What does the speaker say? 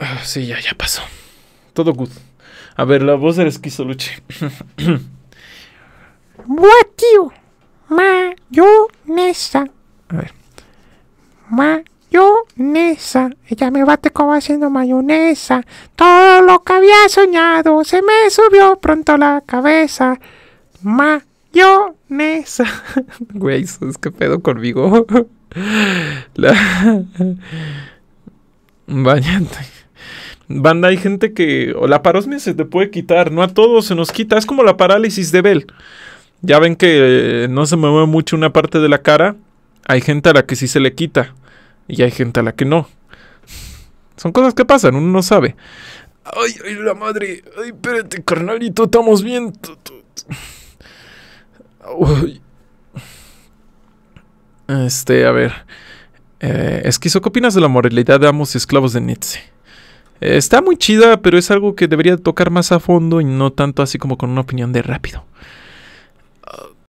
Ah, sí, ya, ya pasó. Todo good. A ver, la voz del esquizoluche. you... Mayonesa. A ver. Mayonesa. Ella me bate como haciendo mayonesa. Todo lo que había soñado se me subió pronto a la cabeza. Mayonesa. Güey, ¿sabes qué pedo conmigo? la... Banda, hay gente que la parosmia se te puede quitar, no a todos se nos quita, es como la parálisis de Bell. Ya ven que eh, no se mueve mucho una parte de la cara, hay gente a la que sí se le quita y hay gente a la que no. Son cosas que pasan, uno no sabe. Ay, ay, la madre. Ay, espérate, carnalito, estamos bien. Este, a ver. Eh, esquizo, ¿qué opinas de la moralidad de amos y esclavos de Nietzsche? Está muy chida, pero es algo que debería tocar más a fondo y no tanto así como con una opinión de rápido.